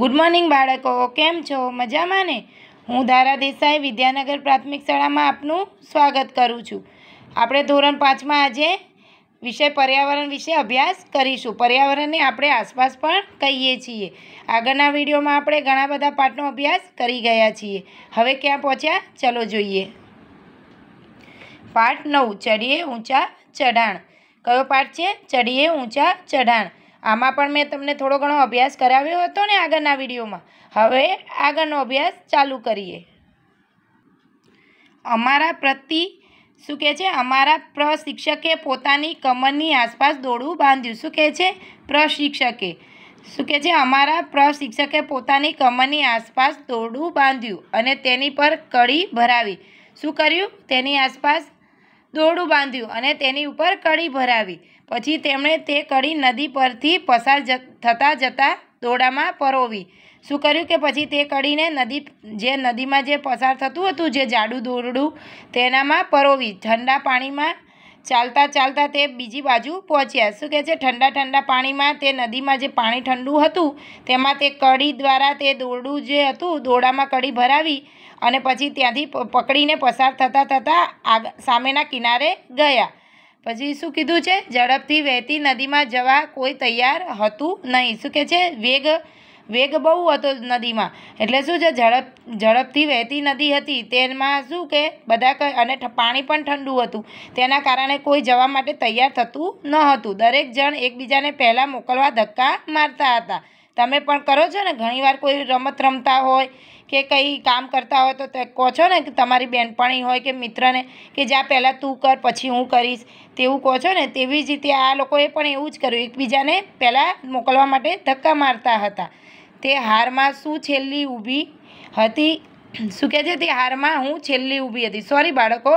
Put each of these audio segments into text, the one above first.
good morning બાળકો કેમ છો મજામાં ને હું ધારા દેસાઈ વિદ્યાનગર પ્રાથમિક શાળામાં આપનું સ્વાગત કરું છું આપણે ધોરણ પાંચમાં આજે વિષય પર્યાવરણ વિશે અભ્યાસ કરીશું પર્યાવરણને આપણે આસપાસ પણ કહીએ છીએ આગળના વિડીયોમાં આપણે ઘણા બધા પાઠનો અભ્યાસ કરી ગયા છીએ હવે ક્યાં પહોંચ્યા ચલો જોઈએ પાઠ નવ ચડીએ ઊંચા ચઢાણ કયો પાઠ છે ચડીએ ઊંચા ચઢાણ આમાં પણ મેં તમને થોડો ઘણો અભ્યાસ કરાવ્યો હતો ને આગળના વિડીયોમાં હવે આગળનો અભ્યાસ ચાલુ કરીએ અમારા પ્રતિ શું કહે છે અમારા પ્રશિક્ષકે પોતાની કમરની આસપાસ દોરડું બાંધ્યું શું કહે છે પ્રશિક્ષકે શું કહે છે અમારા પ્રશિક્ષકે પોતાની કમરની આસપાસ દોરડું બાંધ્યું અને તેની પર કડી ભરાવી શું કર્યું તેની આસપાસ દોરડું બાંધ્યું અને તેની ઉપર કડી ભરાવી પછી તેમણે તે કડી નદી પરથી પસાર થતાં જતાં દોડામાં પરોવી શું કર્યું કે પછી તે કડીને નદી જે નદીમાં જે પસાર થતું હતું જે જાડું દોરડું તેનામાં પરોવી ઠંડા પાણીમાં ચાલતા ચાલતા તે બીજી બાજુ પહોંચ્યા શું કહે છે ઠંડા ઠંડા પાણીમાં તે નદીમાં જે પાણી ઠંડુ હતું તેમાં તે કડી દ્વારા તે દોરડું જે હતું દોરડામાં કડી ભરાવી અને પછી ત્યાંથી પકડીને પસાર થતાં થતાં આગ સામેના કિનારે ગયા પછી શું કીધું છે ઝડપથી વહેતી નદીમાં જવા કોઈ તૈયાર હતું નહીં શું કહે છે વેગ વેગ બહુ હતો નદીમાં એટલે શું છે ઝડપ ઝડપથી વહેતી નદી હતી તેમાં શું કે બધા અને પાણી પણ ઠંડુ હતું તેના કારણે કોઈ જવા માટે તૈયાર થતું ન હતું દરેક જણ એકબીજાને પહેલાં મોકલવા ધક્કા મારતા હતા તમે પણ કરો છો ને ઘણીવાર કોઈ રમત રમતા હોય કે કંઈ કામ કરતા હોય તો કહો છો ને કે તમારી બહેનપણી હોય કે મિત્રને કે જ્યાં પહેલાં તું કર પછી હું કરીશ તેવું કહો છો ને તેવી જ રીતે આ લોકોએ પણ એવું જ કર્યું એકબીજાને પહેલાં મોકલવા માટે ધક્કા મારતા હતા તે હારમાં શું છેલ્લી ઊભી હતી શું કહે છે તે હારમાં હું છેલ્લી ઊભી હતી સોરી બાળકો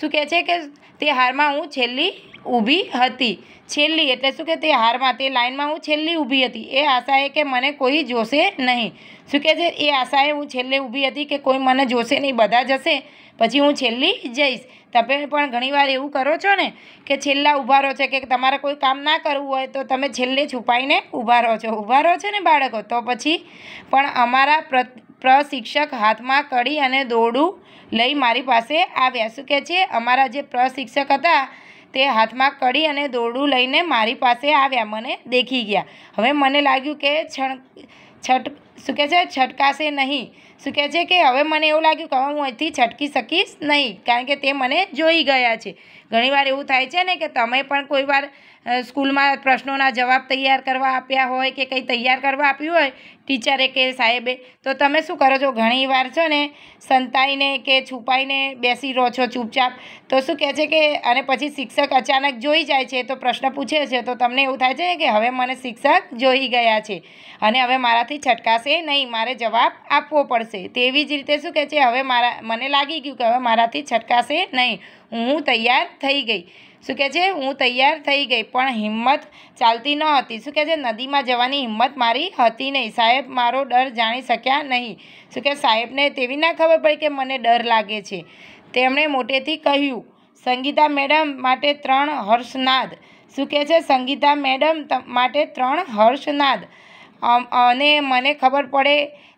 શું કહે છે કે તે હારમાં હું છેલ્લી ઊભી હતી છેલ્લી એટલે શું કે તે હારમાં તે લાઇનમાં હું છેલ્લી ઊભી હતી એ આશાએ કે મને કોઈ જોશે નહીં શું કહે છે એ આશાએ હું છેલ્લે ઊભી હતી કે કોઈ મને જોશે નહીં બધા જશે પછી હું છેલ્લી જઈશ તમે પણ ઘણીવાર એવું કરો છો ને કે છેલ્લા ઊભા રહો છે કે તમારે કોઈ કામ ના કરવું હોય તો તમે છેલ્લે છુપાઈને ઊભા રહો છો ઊભા રહો છો ને બાળકો તો પછી પણ અમારા પ્રશિક્ષક હાથમાં કડી અને દોરડું લઈ મારી પાસે આવ્યા શું કહે છે અમારા જે પ્રશિક્ષક હતા તે હાથમાં કડી અને દોરડું લઈને મારી પાસે આવ્યા મને દેખી ગયા હવે મને લાગ્યું કે છણ છટ શું કહે છે છટકાશે નહીં શું કહે છે કે હવે મને એવું લાગ્યું કે હવે હું અહીંથી છટકી શકીશ નહીં કારણ કે તે મને જોઈ ગયા છે ઘણીવાર એવું થાય છે ને કે તમે પણ કોઈવાર સ્કૂલમાં પ્રશ્નોના જવાબ તૈયાર કરવા આપ્યા હોય કે કંઈ તૈયાર કરવા આપ્યું હોય ટીચરે કે સાહેબે તો તમે શું કરો છો ઘણીવાર છો ને સંતાઈને કે છુપાઈને બેસી રહો છો ચૂપચાપ તો શું કહે છે કે અને પછી શિક્ષક અચાનક જોઈ જાય છે તો પ્રશ્ન પૂછે છે તો તમને એવું થાય છે કે હવે મને શિક્ષક જોઈ ગયા છે અને હવે મારાથી છટકાશે નહીં મારે જવાબ આપવો પડશે થશે તેવી જ રીતે શું કહે છે હવે મારા મને લાગી ગયું કે હવે મારાથી છટકાશે નહીં હું તૈયાર થઈ ગઈ શું કહે છે હું તૈયાર થઈ ગઈ પણ હિંમત ચાલતી ન હતી શું કહે છે નદીમાં જવાની હિંમત મારી હતી નહીં સાહેબ મારો ડર જાણી શક્યા નહીં શું કે સાહેબને તેવી ના ખબર પડી કે મને ડર લાગે છે તેમણે મોટેથી કહ્યું સંગીતા મેડમ માટે ત્રણ હર્ષનાદ શું કહે છે સંગીતા મેડમ માટે ત્રણ હર્ષનાદ અને મને ખબર પડે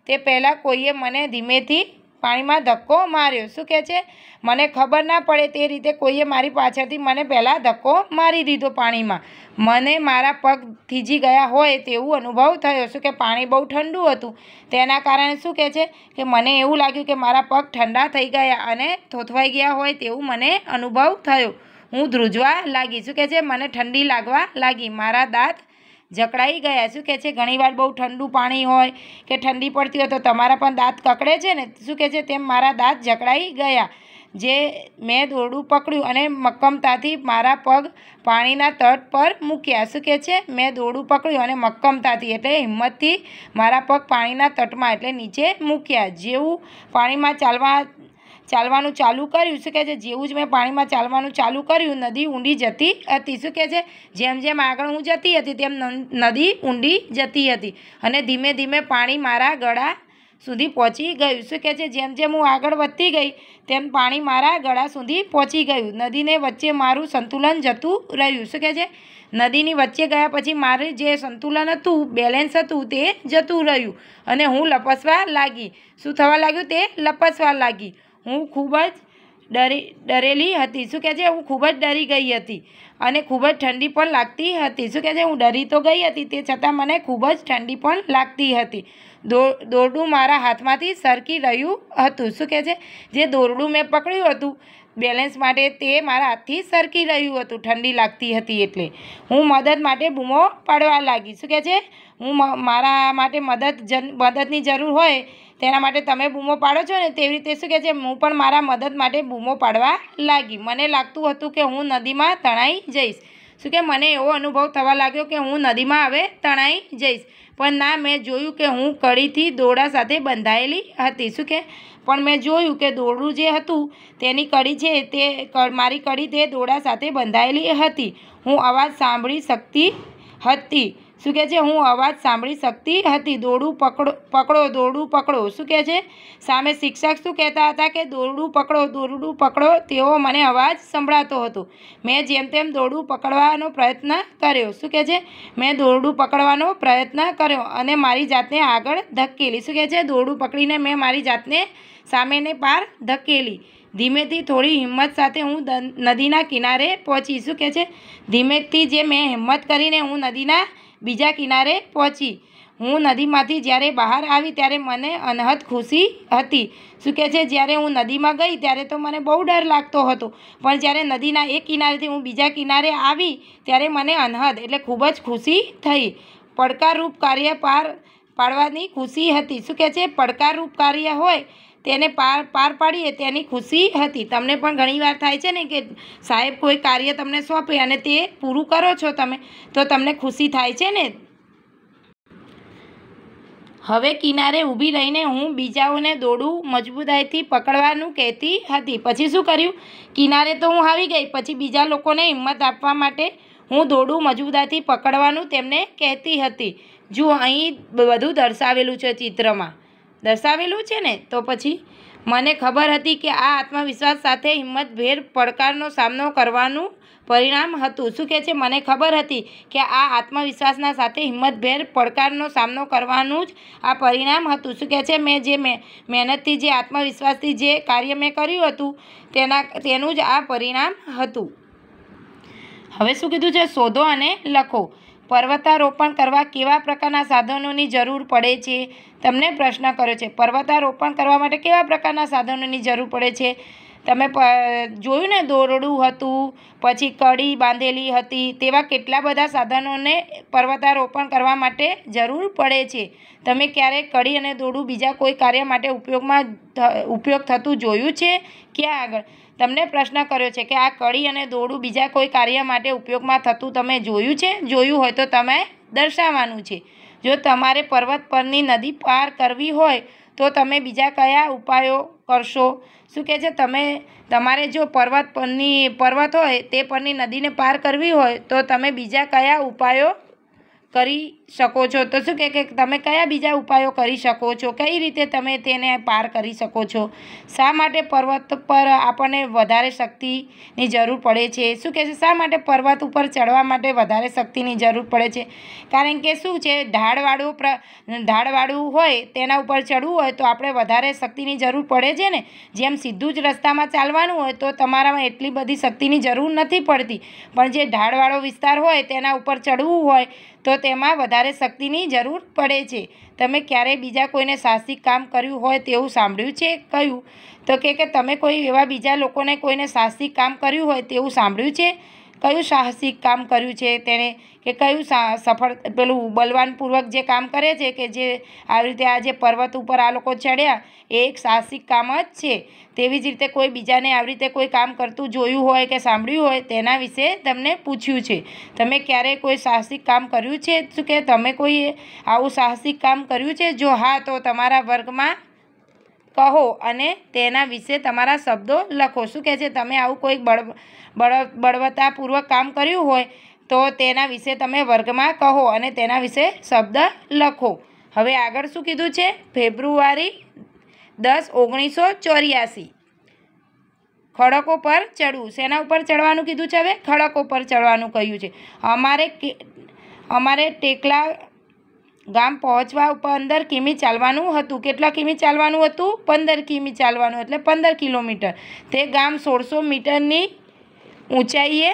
તે પહેલાં કોઈએ મને ધીમેથી પાણીમાં ધક્કો માર્યો શું કહે છે મને ખબર ના પડે તે રીતે કોઈએ મારી પાછળથી મને પહેલાં ધક્કો મારી દીધો પાણીમાં મને મારા પગ થીજી ગયા હોય તેવું અનુભવ થયો શું કે પાણી બહુ ઠંડુ હતું તેના કારણે શું કહે છે કે મને એવું લાગ્યું કે મારા પગ ઠંડા થઈ ગયા અને થોથવાઈ ગયા હોય તેવું મને અનુભવ થયો હું ધ્રુજવા લાગી શું કહે છે મને ઠંડી લાગવા લાગી મારા દાંત જકડાઈ ગયા શું કહે છે ઘણીવાર બહુ ઠંડુ પાણી હોય કે ઠંડી પડતી હોય તો તમારા પણ દાંત કકડે છે ને શું કહે છે તેમ મારા દાંત જકડાઈ ગયા જે મેં દોરડું પકડ્યું અને મક્કમતાથી મારા પગ પાણીના તટ પર મૂક્યા શું કહે છે મેં દોરડું પકડ્યું અને મક્કમતાથી એટલે હિંમતથી મારા પગ પાણીના તટમાં એટલે નીચે મૂક્યા જેવું પાણીમાં ચાલવા ચાલવાનું ચાલુ કર્યું શું કહે છે જેવું જ મેં પાણીમાં ચાલવાનું ચાલુ કર્યું નદી ઊંડી જતી હતી શું કહે છે જેમ જેમ આગળ હું જતી હતી તેમ નદી ઊંડી જતી હતી અને ધીમે ધીમે પાણી મારા ગળા સુધી પહોંચી ગયું શું કહે છે જેમ જેમ હું આગળ વધતી ગઈ તેમ પાણી મારા ગળા સુધી પહોંચી ગયું નદીને વચ્ચે મારું સંતુલન જતું રહ્યું શું કહે છે નદીની વચ્ચે ગયા પછી મારે જે સંતુલન હતું બેલેન્સ હતું તે જતું રહ્યું અને હું લપસવા લાગી શું થવા લાગ્યું તે લપસવા લાગી હું ખૂબ જ ડરી ડરેલી હતી શું કહે છે હું ખૂબ જ ડરી ગઈ હતી અને ખૂબ જ ઠંડી પણ લાગતી હતી શું કહે છે હું ડરી તો ગઈ હતી તે છતાં મને ખૂબ જ ઠંડી પણ લાગતી હતી દોરડું મારા હાથમાંથી સરકી રહ્યું હતું શું કહે છે જે દોરડું મેં પકડ્યું હતું બેલેન્સ માટે તે મારા હાથથી સરકી રહ્યું હતું ઠંડી લાગતી હતી એટલે હું મદદ માટે બૂમો પાડવા લાગી શું કહે છે હું મારા માટે મદદ જન મદદની જરૂર હોય તેના માટે તમે બૂમો પાડો છો ને તેવી રીતે શું કહે છે હું પણ મારા મદદ માટે બૂમો પાડવા લાગી મને લાગતું હતું કે હું નદીમાં તણાઈ જઈશ શું કે મને એવો અનુભવ થવા લાગ્યો કે હું નદીમાં હવે તણાઈ જઈશ પણ ના મેં જોયું કે હું કડીથી દોરડા સાથે બંધાયેલી હતી શું કે પણ મેં જોયું કે દોરડું જે હતું તેની કડી છે તે મારી કડી તે દોરડા સાથે બંધાયેલી હતી હું અવાજ સાંભળી શકતી હતી શું કહે છે હું અવાજ સાંભળી શકતી હતી દોડું પકડો પકડો દોરડું પકડો શું કહે છે સામે શિક્ષક શું કહેતા હતા કે દોરડું પકડો દોરડું પકડો તેવો મને અવાજ સંભળાતો હતો મેં જેમ તેમ દોરડું પકડવાનો પ્રયત્ન કર્યો શું કહે છે મેં દોરડું પકડવાનો પ્રયત્ન કર્યો અને મારી જાતને આગળ ધકેલી શું કહે છે દોરડું પકડીને મેં મારી જાતને સામેને પાર ધકેલી ધીમેથી થોડી હિંમત સાથે હું નદીના કિનારે પહોંચી શું કહે છે ધીમેથી જે મેં હિંમત કરીને હું નદીના બીજા કિનારે પહોંચી હું નદીમાંથી જ્યારે બહાર આવી ત્યારે મને અનહદ ખુશી હતી શું કહે છે જ્યારે હું નદીમાં ગઈ ત્યારે તો મને બહુ ડર લાગતો હતો પણ જ્યારે નદીના એક કિનારેથી હું બીજા કિનારે આવી ત્યારે મને અનહદ એટલે ખૂબ જ ખુશી થઈ પડકારરૂપ કાર્ય પાર પાડવાની ખુશી હતી શું કહે છે પડકારરૂપ કાર્ય હોય તેને પાર પાર પાડીએ તેની ખુશી હતી તમને પણ ઘણીવાર થાય છે ને કે સાહેબ કોઈ કાર્ય તમને સોંપે અને તે પૂરું કરો છો તમે તો તમને ખુશી થાય છે ને હવે કિનારે ઊભી રહીને હું બીજાઓને દોડું મજબૂતાઈથી પકડવાનું કહેતી હતી પછી શું કર્યું કિનારે તો હું આવી ગઈ પછી બીજા લોકોને હિંમત આપવા માટે હું દોડું મજબૂતાઈથી પકડવાનું તેમને કહેતી હતી જો અહીં બધું દર્શાવેલું છે ચિત્રમાં દર્શાવેલું છે ને તો પછી મને ખબર હતી કે આ આત્મવિશ્વાસ સાથે હિંમતભેર પડકારનો સામનો કરવાનું પરિણામ હતું શું કહે છે મને ખબર હતી કે આ આત્મવિશ્વાસના સાથે હિંમતભેર પડકારનો સામનો કરવાનું જ આ પરિણામ હતું શું કહે છે મેં જે મહેનતથી જે આત્મવિશ્વાસથી જે કાર્ય મેં કર્યું હતું તેના તેનું જ આ પરિણામ હતું હવે શું કીધું છે શોધો અને લખો પર્વતારોપણ કરવા કેવા પ્રકારના સાધનોની જરૂર પડે છે તમને પ્રશ્ન કર્યો છે પર્વતારોપણ કરવા માટે કેવા પ્રકારના સાધનોની જરૂર પડે છે તમે જોયું ને દોરડું હતું પછી કડી બાંધેલી હતી તેવા કેટલા બધા સાધનોને પર્વતારોપણ કરવા માટે જરૂર પડે છે તમે ક્યારેક કડી અને દોરડું બીજા કોઈ કાર્ય માટે ઉપયોગમાં ઉપયોગ થતું જોયું છે ક્યાં આગળ તમને પ્રશ્ન કર્યો છે કે આ કડી અને દોરડું બીજા કોઈ કાર્ય માટે ઉપયોગમાં થતું તમે જોયું છે જોયું હોય તો તમે દર્શાવવાનું છે જો તમારે પર્વત પરની નદી પાર કરવી હોય તો તમે બીજા કયા ઉપાયો કરશો શું કહે છે તમે તમારે જો પર્વત પરની પર્વત હોય તે પરની નદીને પાર કરવી હોય તો તમે બીજા કયા ઉપાયો કરી શકો છો તો શું કે તમે કયા બીજા ઉપાયો કરી શકો છો કઈ રીતે તમે તેને પાર કરી શકો છો શા માટે પર્વત પર આપણને વધારે શક્તિની જરૂર પડે છે શું કહે છે શા માટે પર્વત ઉપર ચડવા માટે વધારે શક્તિની જરૂર પડે છે કારણ કે શું છે ઢાળવાળું પ્ર ઢાળવાળું હોય તેના ઉપર ચડવું હોય તો આપણે વધારે શક્તિની જરૂર પડે છે ને જેમ સીધું જ રસ્તામાં ચાલવાનું હોય તો તમારામાં એટલી બધી શક્તિની જરૂર નથી પડતી પણ જે ઢાળવાળો વિસ્તાર હોય તેના ઉપર ચડવું હોય તો તેમાં વધારે શક્તિની જરૂર પડે છે તમે ક્યારેય બીજા કોઈને સાહસિક કામ કર્યું હોય તેવું સાંભળ્યું છે કહ્યું તો કે તમે કોઈ એવા બીજા લોકોને કોઈને સાહસિક કામ કર્યું હોય તેવું સાંભળ્યું છે કયું સાહસિક કામ કર્યું છે તેણે કે કયું સફળ પેલું બલવાનપૂર્વક જે કામ કરે છે કે જે આવી રીતે આ જે પર્વત ઉપર આ લોકો ચડ્યા એ એક સાહસિક કામ જ છે તેવી જ રીતે કોઈ બીજાને આવી રીતે કોઈ કામ કરતું જોયું હોય કે સાંભળ્યું હોય તેના વિશે તમને પૂછ્યું છે તમે ક્યારેય કોઈ સાહસિક કામ કર્યું છે કે તમે કોઈ આવું સાહસિક કામ કર્યું છે જો હા તો તમારા વર્ગમાં કહો અને તેના વિશે તમારા શબ્દો લખો શું કહે છે તમે આવું કોઈક બળ બળવતાપૂર્વક કામ કર્યું હોય તો તેના વિશે તમે વર્ગમાં કહો અને તેના વિશે શબ્દ લખો હવે આગળ શું કીધું છે ફેબ્રુઆરી દસ ઓગણીસો ચોર્યાસી ખડકો પર ચડવું શેના ઉપર ચડવાનું કીધું છે હવે ખડકો પર ચડવાનું કહ્યું છે અમારે અમારે ટેકલા ગામ પહોંચવા પંદર કિમી ચાલવાનું હતું કેટલા કિમી ચાલવાનું હતું પંદર કિમી ચાલવાનું એટલે પંદર કિલોમીટર તે ગામ સોળસો મીટરની ઊંચાઈએ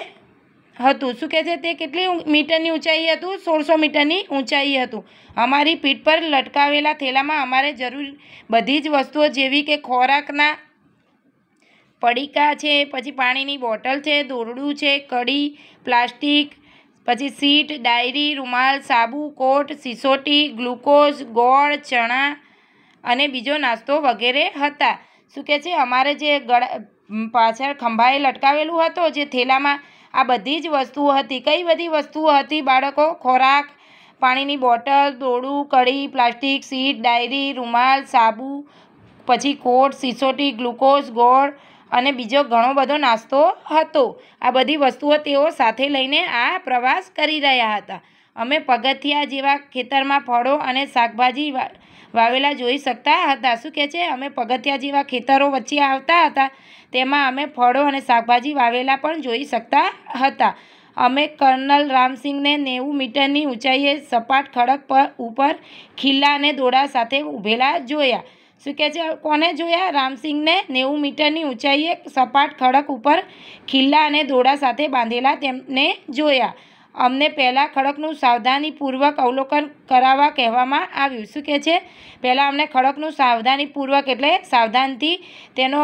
હતું શું કહે છે તે કેટલી મીટરની ઊંચાઈ હતું સોળસો મીટરની ઊંચાઈ હતું અમારી પીઠ પર લટકાવેલા થેલામાં અમારે જરૂર બધી જ વસ્તુઓ જેવી કે ખોરાકના પડીકા છે પછી પાણીની બોટલ છે દોરડું છે કડી પ્લાસ્ટિક પછી સીટ ડાયરી રૂમાલ સાબુ કોટ સિસોટી ગ્લુકોઝ ગોળ ચણા અને બીજો નાસ્તો વગેરે હતા શું કહે છે અમારે જે ગળા પાછળ ખંભાએ લટકાવેલું હતો જે થેલામાં આ બધી જ વસ્તુઓ હતી કઈ બધી વસ્તુઓ હતી બાળકો ખોરાક પાણીની બોટલ દોડું કડી પ્લાસ્ટિક સીટ ડાયરી રૂમાલ સાબુ પછી કોટ સિસોટી ગ્લુકોઝ ગોળ અને બીજો ઘણો બધો નાસ્તો હતો આ બધી વસ્તુઓ તેઓ સાથે લઈને આ પ્રવાસ કરી રહ્યા હતા અમે પગથિયા જેવા ખેતરમાં ફળો અને શાકભાજી વાવેલા જોઈ શકતા હતા શું કહે છે અમે પગથિયા જેવા ખેતરો વચ્ચે આવતા હતા તેમાં અમે ફળો અને શાકભાજી વાવેલા પણ જોઈ શકતા હતા અમે કર્નલ રામસિંહને નેવું મીટરની ઊંચાઈએ સપાટ ખડક પર ઉપર ખીલ્લા અને દોડા સાથે ઊભેલા જોયા શું કહે છે કોને જોયા રામસિંહને નેવું મીટરની ઊંચાઈએ સપાટ ખડક ઉપર ખિલ્લા અને દોડા સાથે બાંધેલા તેમને જોયા અમને પહેલાં ખડકનું સાવધાનીપૂર્વક અવલોકન કરાવવા કહેવામાં આવ્યું શું કહે છે પહેલાં અમને ખડકનું સાવધાનીપૂર્વક એટલે સાવધાનથી તેનો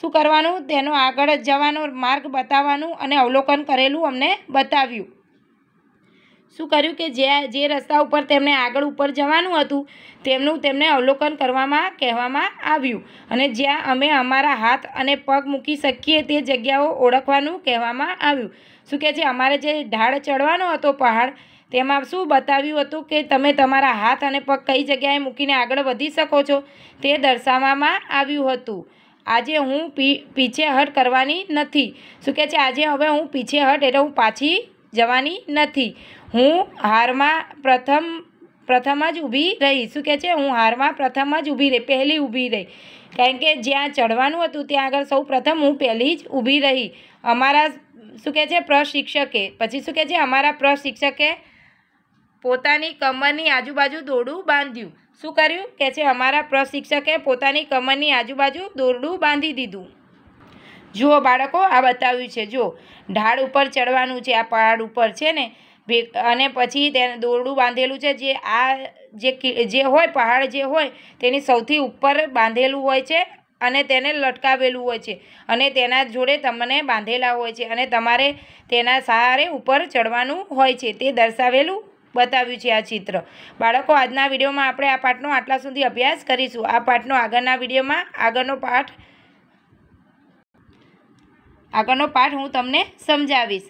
શું કરવાનું તેનો આગળ જવાનો માર્ગ બતાવવાનું અને અવલોકન કરેલું અમને બતાવ્યું શું કર્યું કે જે જે રસ્તા ઉપર તેમને આગળ ઉપર જવાનું હતું તેમનું તેમને અવલોકન કરવામાં કહેવામાં આવ્યું અને જ્યાં અમે અમારા હાથ અને પગ મૂકી શકીએ તે જગ્યાઓ ઓળખવાનું કહેવામાં આવ્યું શું કહે છે અમારે જે ઢાળ ચડવાનો હતો પહાડ તેમાં શું બતાવ્યું હતું કે તમે તમારા હાથ અને પગ કઈ જગ્યાએ મૂકીને આગળ વધી શકો છો તે દર્શાવવામાં આવ્યું હતું આજે હું પીછેહટ કરવાની નથી શું કહે છે આજે હવે હું પીછેહટ એટલે હું પાછી જવાની નથી હું હારમાં પ્રથમ પ્રથમ જ ઊભી રહી શું કહે છે હું હારમાં પ્રથમ જ ઊભી રહી પહેલી ઊભી રહી કારણ કે જ્યાં ચડવાનું હતું ત્યાં આગળ સૌ પ્રથમ હું પહેલી જ ઊભી રહી અમારા શું કહે છે પ્રશિક્ષકે પછી શું કહે છે અમારા પ્રશિક્ષકે પોતાની કમરની આજુબાજુ દોરડું બાંધ્યું શું કર્યું કે છે અમારા પ્રશિક્ષકે પોતાની કમરની આજુબાજુ દોરડું બાંધી દીધું જુઓ બાળકો આ બતાવ્યું છે જો ઢાળ ઉપર ચડવાનું છે આ પહાડ ઉપર છે ને અને પછી તેને દોરડું બાંધેલું છે જે આ જે જે હોય પહાડ જે હોય તેની સૌથી ઉપર બાંધેલું હોય છે અને તેને લટકાવેલું હોય છે અને તેના જોડે તમને બાંધેલા હોય છે અને તમારે તેના સહારે ઉપર ચડવાનું હોય છે તે દર્શાવેલું બતાવ્યું છે આ ચિત્ર બાળકો આજના વિડીયોમાં આપણે આ પાઠનો આટલા સુધી અભ્યાસ કરીશું આ પાઠનો આગળના વિડીયોમાં આગળનો પાઠ આગળનો પાઠ હું તમને સમજાવીશ